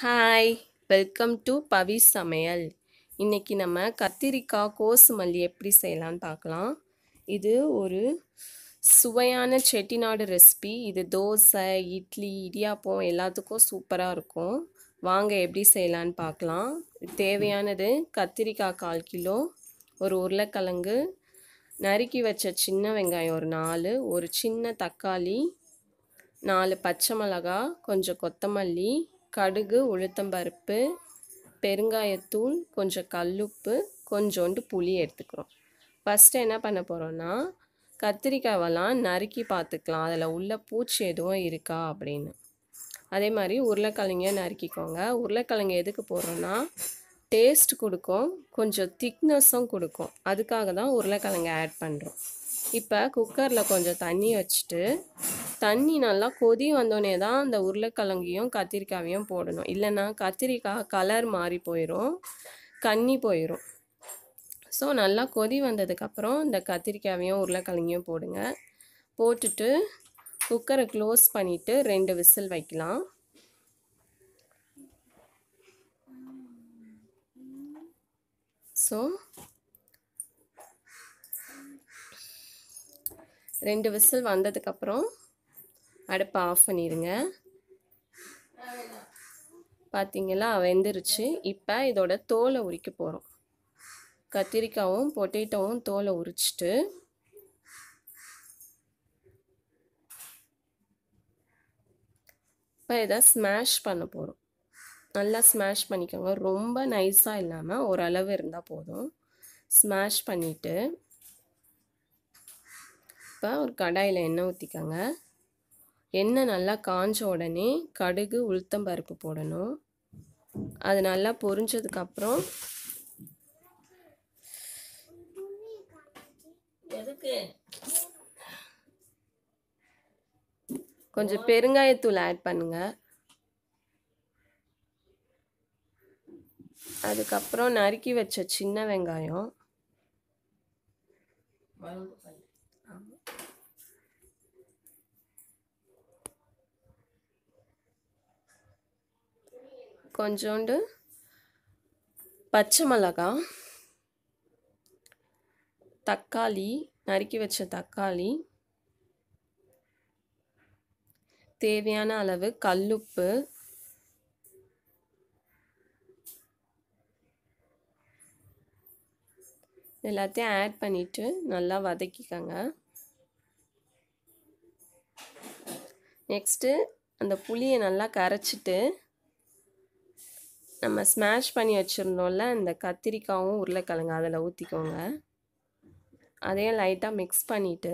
hi welcome to பவி சமையல் இன்றைக்கி நம்ம கத்திரிக்காய் கோஸ் மல்லி எப்படி செய்யலான்னு பார்க்கலாம் இது ஒரு சுவையான செட்டிநாடு ரெசிபி இது தோசை இட்லி இடியாப்பம் எல்லாத்துக்கும் சூப்பராக இருக்கும் வாங்க எப்படி செய்யலான்னு பார்க்கலாம் தேவையானது கத்திரிக்காய் கால் கிலோ ஒரு உருளைக்கிழங்கு நறுக்கி வச்ச சின்ன வெங்காயம் ஒரு நாலு ஒரு சின்ன தக்காளி நாலு பச்சை மிளகா கொஞ்சம் கொத்தமல்லி கடுகு உளுத்தம் பருப்பு பெருங்காயத்தூள் கொஞ்சம் கல்லுப்பு கொஞ்சோண்டு புளி எடுத்துக்கிறோம் ஃபஸ்ட்டு என்ன பண்ண போகிறோன்னா கத்திரிக்காயெல்லாம் நறுக்கி பார்த்துக்கலாம் அதில் உள்ள பூச்சி எதுவும் இருக்கா அப்படின்னு அதே மாதிரி உருளைக்கிழங்க நறுக்கிக்கோங்க உருளைக்கிழங்கு எதுக்கு போகிறோன்னா டேஸ்ட் கொடுக்கும் கொஞ்சம் திக்னஸும் கொடுக்கும் அதுக்காக தான் உருளைக்கிழங்கு ஆட் பண்ணுறோம் இப்போ குக்கரில் கொஞ்சம் தண்ணி வச்சுட்டு தண்ணி நல்லா கொதி வந்தோடனே தான் அந்த உருளைக்கிழங்கையும் கத்திரிக்காயையும் போடணும் இல்லைன்னா கத்திரிக்காய் கலர் மாறி போயிடும் கன்னி போயிடும் ஸோ நல்லா கொதி வந்ததுக்கப்புறம் இந்த கத்திரிக்காயையும் உருளைக்கிழங்கையும் போடுங்க போட்டுட்டு குக்கரை க்ளோஸ் பண்ணிவிட்டு ரெண்டு விசில் வைக்கலாம் ஸோ ரெண்டு விசில் வந்ததுக்கப்புறம் அடுப்பை ஆஃப் பண்ணிடுங்க பார்த்திங்களா வெந்துருச்சு இப்போ இதோட தோலை உரிக்க போகிறோம் கத்திரிக்காவும் பொட்டேட்டோவும் தோலை உரிச்சிட்டு இப்போ இதை ஸ்மாஷ் பண்ண போகிறோம் நல்லா ஸ்மாஷ் பண்ணிக்கோங்க ரொம்ப நைஸாக இல்லாமல் ஓரளவு இருந்தால் போதும் ஸ்மாஷ் பண்ணிவிட்டு இப்போ ஒரு கடாயில் எண்ணெய் ஊற்றிக்கோங்க எண்ணெய் நல்லா காஞ்ச உடனே கடுகு உளுத்தம் பருப்பு போடணும் அது நல்லா பொரிஞ்சதுக்கப்புறம் கொஞ்சம் பெருங்காயத்தூள் ஆட் பண்ணுங்க அதுக்கப்புறம் நறுக்கி வச்ச சின்ன வெங்காயம் கொஞ்சோண்டு பச்சை மிளகா தக்காளி நறுக்கி வச்ச தக்காளி தேவையான அளவு கல்லுப்பு எல்லாத்தையும் ஆட் பண்ணிவிட்டு நல்லா வதக்கிக்கோங்க நெக்ஸ்ட்டு அந்த புளியை நல்லா கரைச்சிட்டு நம்ம ஸ்மாஷ் பண்ணி வச்சுருந்தோம்ல இந்த கத்திரிக்காயும் உருளைக்கிழங்கு அதில் ஊற்றிக்கோங்க அதையும் லைட்டாக மிக்ஸ் பண்ணிவிட்டு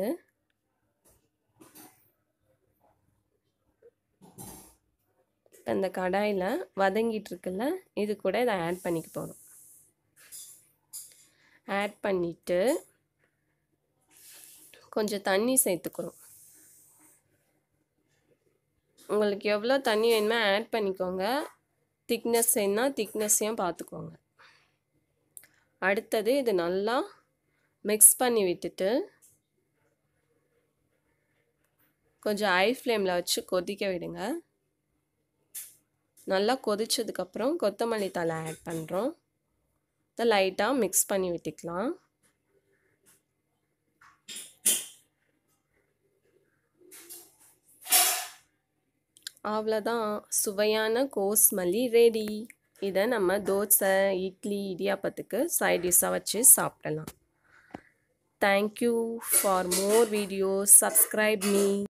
இப்போ இந்த கடாயில் வதங்கிட்டுருக்குல்ல இது கூட இதை ஆட் பண்ணிக்க போகிறோம் ஆட் பண்ணிவிட்டு கொஞ்சம் தண்ணி சேர்த்துக்கிறோம் உங்களுக்கு எவ்வளோ தண்ணி வேணுமோ ஆட் பண்ணிக்கோங்க திக்னஸ் என்ன திக்னஸையும் பார்த்துக்கோங்க அடுத்தது இது நல்லா மிக்ஸ் பண்ணி விட்டுட்டு கொஞ்சம் ஐ ஃப்ளேமில் வச்சு கொதிக்க விடுங்க நல்லா கொதித்ததுக்கப்புறம் கொத்தமல்லி தலை ஆட் பண்ணுறோம் லைட்டாக மிக்ஸ் பண்ணி விட்டுக்கலாம் அவ்வளோதான் சுவையான கோஸ் மல்லி ரெடி இதை நம்ம தோசை இட்லி இடியாப்பத்துக்கு சைட் டிஷ்ஷாக வச்சு சாப்பிடலாம் thank you for more videos subscribe me